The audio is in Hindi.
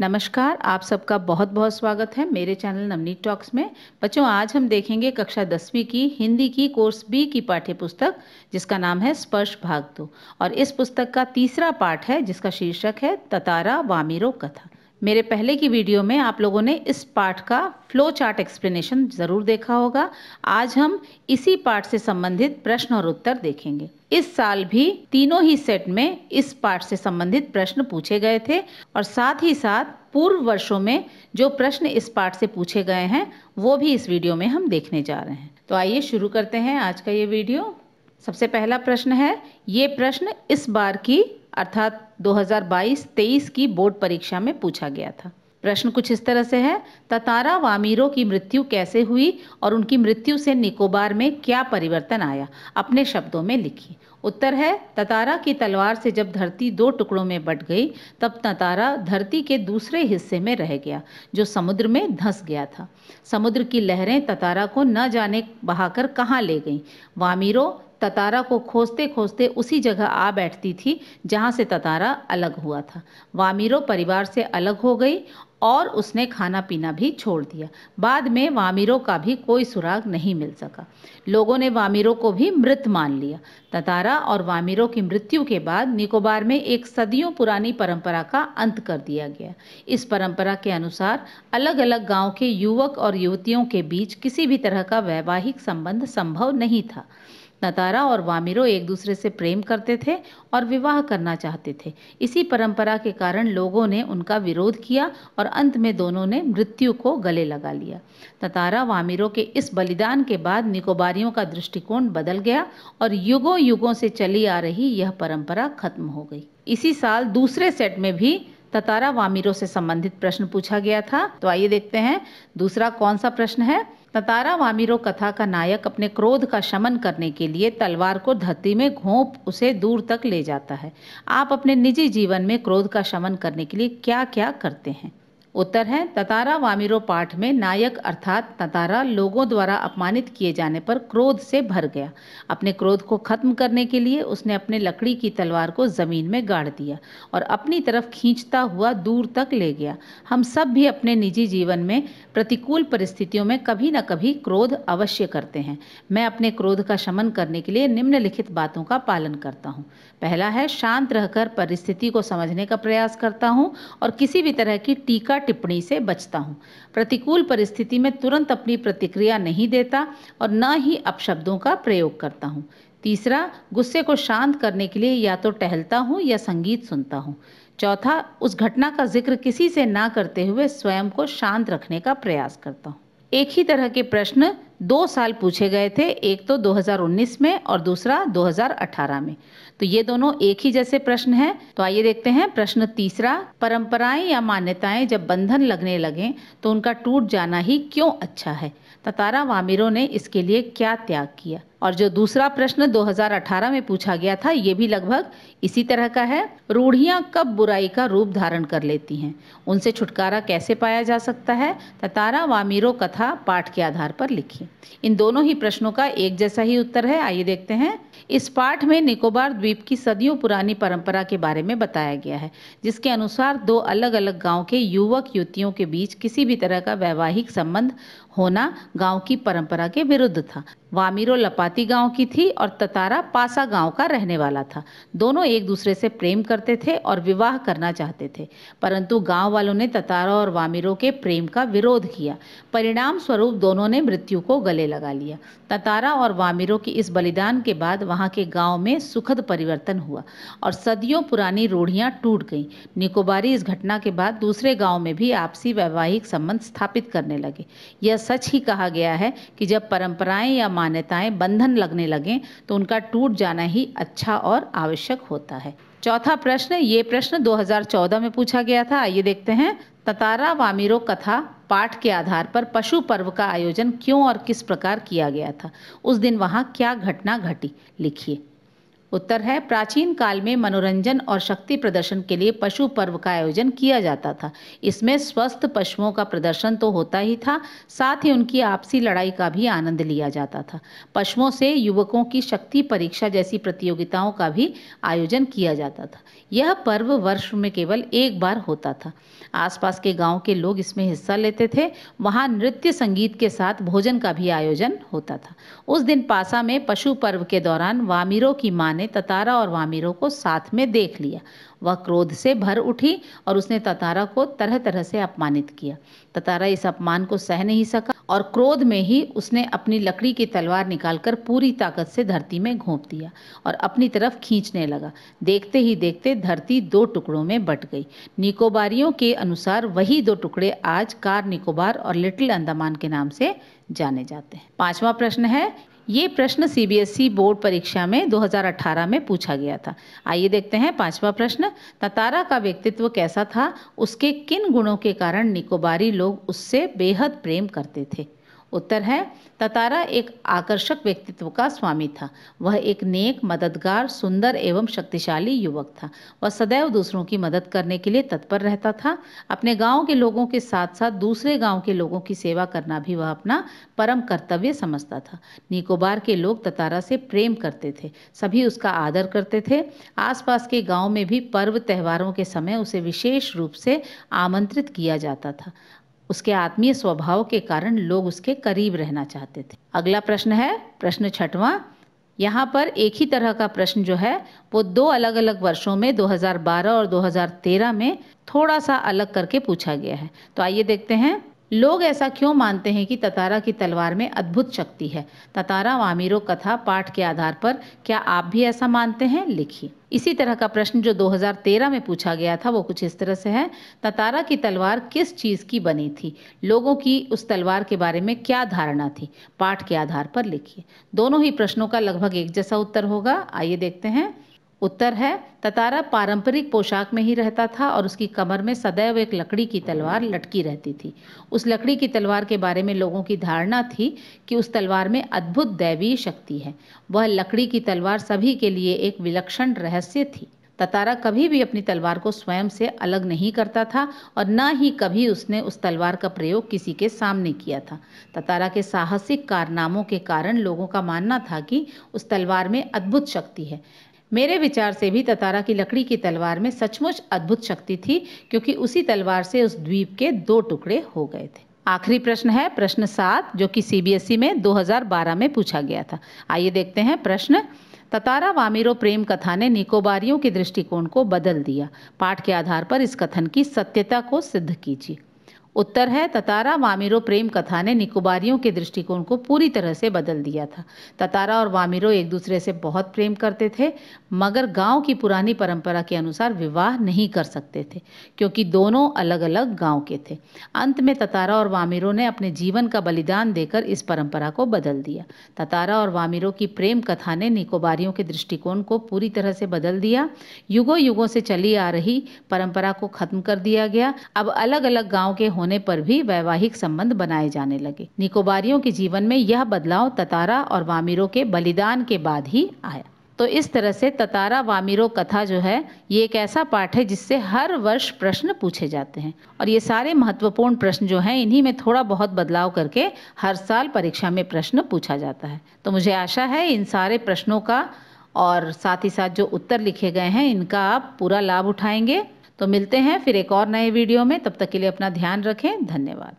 नमस्कार आप सबका बहुत बहुत स्वागत है मेरे चैनल नवनीत टॉक्स में बच्चों आज हम देखेंगे कक्षा दसवीं की हिंदी की कोर्स बी की पाठ्य पुस्तक जिसका नाम है स्पर्श भाग दो और इस पुस्तक का तीसरा पाठ है जिसका शीर्षक है ततारा वामिरो कथा मेरे पहले की वीडियो में आप लोगों ने इस पार्ट का फ्लो चार्ट एक्सप्लेनेशन ज़रूर देखा होगा आज हम इसी पार्ट से संबंधित प्रश्न और उत्तर देखेंगे इस साल भी तीनों ही सेट में इस पार्ट से संबंधित प्रश्न पूछे गए थे और साथ ही साथ पूर्व वर्षों में जो प्रश्न इस पार्ट से पूछे गए हैं वो भी इस वीडियो में हम देखने जा रहे हैं तो आइए शुरू करते हैं आज का ये वीडियो सबसे पहला प्रश्न है ये प्रश्न इस बार की अर्थात 2022-23 की बोर्ड परीक्षा में पूछा गया था प्रश्न कुछ इस तरह से है ततारा वामीरों की मृत्यु कैसे हुई और उनकी मृत्यु से निकोबार में क्या परिवर्तन आया अपने शब्दों में लिखिए उत्तर है ततारा की तलवार से जब धरती दो टुकड़ों में बट गई तब ततारा धरती के दूसरे हिस्से में रह गया जो समुद्र में धंस गया था समुद्र की लहरें ततारा को न जाने बहाकर कहाँ ले गईं वामीरों ततारा को खोजते खोजते उसी जगह आ बैठती थी जहाँ से ततारा अलग हुआ था वामिरो परिवार से अलग हो गई और उसने खाना पीना भी छोड़ दिया बाद में वामिरो का भी कोई सुराग नहीं मिल सका लोगों ने वामिरो को भी मृत मान लिया ततारा और वामिरो की मृत्यु के बाद निकोबार में एक सदियों पुरानी परंपरा का अंत कर दिया गया इस परंपरा के अनुसार अलग अलग गांव के युवक और युवतियों के बीच किसी भी तरह का वैवाहिक संबंध संभव नहीं था नतारा और वामिरो एक दूसरे से प्रेम करते थे और विवाह करना चाहते थे इसी परंपरा के कारण लोगों ने उनका विरोध किया और अंत में दोनों ने मृत्यु को गले लगा लिया नतारा वामिरो के इस बलिदान के बाद निकोबारियों का दृष्टिकोण बदल गया और युगों युगों से चली आ रही यह परंपरा खत्म हो गई इसी साल दूसरे सेट में भी ततारा वामिरो से संबंधित प्रश्न पूछा गया था तो आइए देखते हैं दूसरा कौन सा प्रश्न है नतारा वामिरो कथा का नायक अपने क्रोध का शमन करने के लिए तलवार को धरती में घोंप उसे दूर तक ले जाता है आप अपने निजी जीवन में क्रोध का शमन करने के लिए क्या क्या करते हैं उत्तर है ततारा वामिरो पाठ में नायक अर्थात ततारा लोगों द्वारा अपमानित किए जाने पर क्रोध से भर गया अपने क्रोध को खत्म करने के लिए उसने अपने लकड़ी की तलवार को जमीन में गाड़ दिया और अपनी तरफ खींचता हुआ दूर तक ले गया हम सब भी अपने निजी जीवन में प्रतिकूल परिस्थितियों में कभी न कभी क्रोध अवश्य करते हैं मैं अपने क्रोध का शमन करने के लिए निम्नलिखित बातों का पालन करता हूँ पहला है शांत रहकर परिस्थिति को समझने का प्रयास करता हूँ और किसी भी तरह की टीका टिप्पणी से बचता हूँ प्रतिकूल परिस्थिति में तुरंत अपनी प्रतिक्रिया नहीं देता और न ही अपशब्दों का प्रयोग करता हूँ तीसरा गुस्से को शांत करने के लिए या तो टहलता हूँ या संगीत सुनता हूँ चौथा उस घटना का जिक्र किसी से ना करते हुए स्वयं को शांत रखने का प्रयास करता हूँ एक ही तरह के प्रश्न दो साल पूछे गए थे एक तो 2019 में और दूसरा 2018 में तो ये दोनों एक ही जैसे प्रश्न हैं तो आइए देखते हैं प्रश्न तीसरा परंपराएं या मान्यताएं जब बंधन लगने लगें तो उनका टूट जाना ही क्यों अच्छा है ततारा वामिरों ने इसके लिए क्या त्याग किया और जो दूसरा प्रश्न 2018 में पूछा गया था ये भी लगभग इसी तरह का है रूढ़ियां कब बुराई का रूप धारण कर लेती हैं उनसे छुटकारा कैसे पाया जा सकता है ततारा वामिरो कथा पाठ के आधार पर लिखी इन दोनों ही प्रश्नों का एक जैसा ही उत्तर है आइए देखते हैं इस पाठ में निकोबार द्वीप की सदियों पुरानी परंपरा के बारे में बताया गया है जिसके अनुसार दो अलग अलग गांव के युवक युवतियों के बीच किसी भी तरह का वैवाहिक संबंध होना गांव की परंपरा के विरुद्ध था वामिरो लपाती गांव की थी और ततारा पासा गांव का रहने वाला था दोनों एक दूसरे से प्रेम करते थे और विवाह करना चाहते थे परंतु गांव वालों ने ततारा और वामिरो के प्रेम का विरोध किया परिणाम स्वरूप दोनों ने मृत्यु को गले लगा लिया ततारा और वामिरो की इस बलिदान के बाद वहाँ के गांव में सुखद परिवर्तन हुआ और सदियों पुरानी रूढ़ियाँ टूट गईं निकोबारी इस घटना के बाद दूसरे गांव में भी आपसी वैवाहिक संबंध स्थापित करने लगे यह सच ही कहा गया है कि जब परंपराएं या मान्यताएं बंधन लगने लगें तो उनका टूट जाना ही अच्छा और आवश्यक होता है चौथा प्रश्न ये प्रश्न 2014 में पूछा गया था आइए देखते हैं ततारा वामिरो कथा पाठ के आधार पर पशु पर्व का आयोजन क्यों और किस प्रकार किया गया था उस दिन वहाँ क्या घटना घटी लिखिए उत्तर है प्राचीन काल में मनोरंजन और शक्ति प्रदर्शन के लिए पशु पर्व का आयोजन किया जाता था इसमें स्वस्थ पशुओं का प्रदर्शन तो होता ही था साथ ही उनकी आपसी लड़ाई का भी आनंद लिया जाता था पशुओं से युवकों की शक्ति परीक्षा जैसी प्रतियोगिताओं का भी आयोजन किया जाता था यह पर्व वर्ष में केवल एक बार होता था आसपास के गांव के लोग इसमें हिस्सा लेते थे वहाँ नृत्य संगीत के साथ भोजन का भी आयोजन होता था उस दिन पासा में पशु पर्व के दौरान वामिरों की माने ने ततारा और वामिरों को साथ में देख लिया वह क्रोध से भर उठी और उसने ततारा को तरह तरह से अपमानित किया ततारा इस अपमान को सह नहीं सका और क्रोध में ही उसने अपनी लकड़ी की तलवार निकालकर पूरी ताकत से धरती में घोंप दिया और अपनी तरफ खींचने लगा देखते ही देखते धरती दो टुकड़ों में बट गई निकोबारियों के अनुसार वही दो टुकड़े आज कार निकोबार और लिटिल अंदमान के नाम से जाने जाते हैं पांचवा प्रश्न है ये प्रश्न सीबीएसई e बोर्ड परीक्षा में 2018 में पूछा गया था आइए देखते हैं पांचवा प्रश्न ततारा का व्यक्तित्व कैसा था उसके किन गुणों के कारण निकोबारी लोग उससे बेहद प्रेम करते थे उत्तर है ततारा एक आकर्षक व्यक्तित्व का स्वामी था वह एक नेक मददगार सुंदर एवं शक्तिशाली युवक था वह सदैव दूसरों की मदद करने के लिए तत्पर रहता था अपने गांव के लोगों के साथ साथ दूसरे गांव के लोगों की सेवा करना भी वह अपना परम कर्तव्य समझता था निकोबार के लोग ततारा से प्रेम करते थे सभी उसका आदर करते थे आसपास के गाँव में भी पर्व त्यौहारों के समय उसे विशेष रूप से आमंत्रित किया जाता था उसके आत्मीय स्वभाव के कारण लोग उसके करीब रहना चाहते थे अगला प्रश्न है प्रश्न छठवां यहाँ पर एक ही तरह का प्रश्न जो है वो दो अलग अलग वर्षों में 2012 और 2013 में थोड़ा सा अलग करके पूछा गया है तो आइए देखते हैं लोग ऐसा क्यों मानते हैं कि ततारा की तलवार में अद्भुत शक्ति है ततारा वामीरो कथा पाठ के आधार पर क्या आप भी ऐसा मानते हैं लिखिए इसी तरह का प्रश्न जो 2013 में पूछा गया था वो कुछ इस तरह से है ततारा की तलवार किस चीज़ की बनी थी लोगों की उस तलवार के बारे में क्या धारणा थी पाठ के आधार पर लिखिए दोनों ही प्रश्नों का लगभग एक जैसा उत्तर होगा आइए देखते हैं उत्तर है ततारा पारंपरिक पोशाक में ही रहता था और उसकी कमर में सदैव एक लकड़ी की तलवार लटकी रहती थी उस लकड़ी की तलवार के बारे में लोगों की धारणा थी कि उस तलवार में अद्भुत दैवीय शक्ति है वह लकड़ी की तलवार सभी के लिए एक विलक्षण रहस्य थी ततारा कभी भी अपनी तलवार को स्वयं से अलग नहीं करता था और न ही कभी उसने उस तलवार का प्रयोग किसी के सामने किया था ततारा के साहसिक कारनामों के कारण लोगों का मानना था कि उस तलवार में अद्भुत शक्ति है मेरे विचार से भी ततारा की लकड़ी की तलवार में सचमुच अद्भुत शक्ति थी क्योंकि उसी तलवार से उस द्वीप के दो टुकड़े हो गए थे आखिरी प्रश्न है प्रश्न सात जो कि सीबीएसई e में 2012 में पूछा गया था आइए देखते हैं प्रश्न ततारा वामिरो प्रेम कथा ने निकोबारियों के दृष्टिकोण को बदल दिया पाठ के आधार पर इस कथन की सत्यता को सिद्ध कीजिए उत्तर है ततारा वामिरो प्रेम कथा ने निकोबारियों के दृष्टिकोण को पूरी तरह से बदल दिया था ततारा और वामिरो एक दूसरे से बहुत प्रेम करते थे मगर गांव की पुरानी परंपरा के अनुसार विवाह नहीं कर सकते थे क्योंकि दोनों अलग अलग गांव के थे अंत में ततारा और वामिरो ने अपने जीवन का बलिदान देकर इस परंपरा को बदल दिया ततारा और वामिरो की प्रेम कथा ने निकोबारियों के दृष्टिकोण को पूरी तरह से बदल दिया युगों युगों से चली आ रही परंपरा को खत्म कर दिया गया अब अलग अलग गाँव के होने होने पर भी वैवाहिक संबंध बनाए जाने लगे निकोबारियों के जीवन में यह बदलाव ततारा और वामिरों के बलिदान के बाद ही आया तो इस तरह से ततारा वामिरो कथा जो है ये एक ऐसा पाठ है जिससे हर वर्ष प्रश्न पूछे जाते हैं और ये सारे महत्वपूर्ण प्रश्न जो हैं इन्हीं में थोड़ा बहुत बदलाव करके हर साल परीक्षा में प्रश्न पूछा जाता है तो मुझे आशा है इन सारे प्रश्नों का और साथ ही साथ जो उत्तर लिखे गए हैं इनका आप पूरा लाभ उठाएंगे तो मिलते हैं फिर एक और नए वीडियो में तब तक के लिए अपना ध्यान रखें धन्यवाद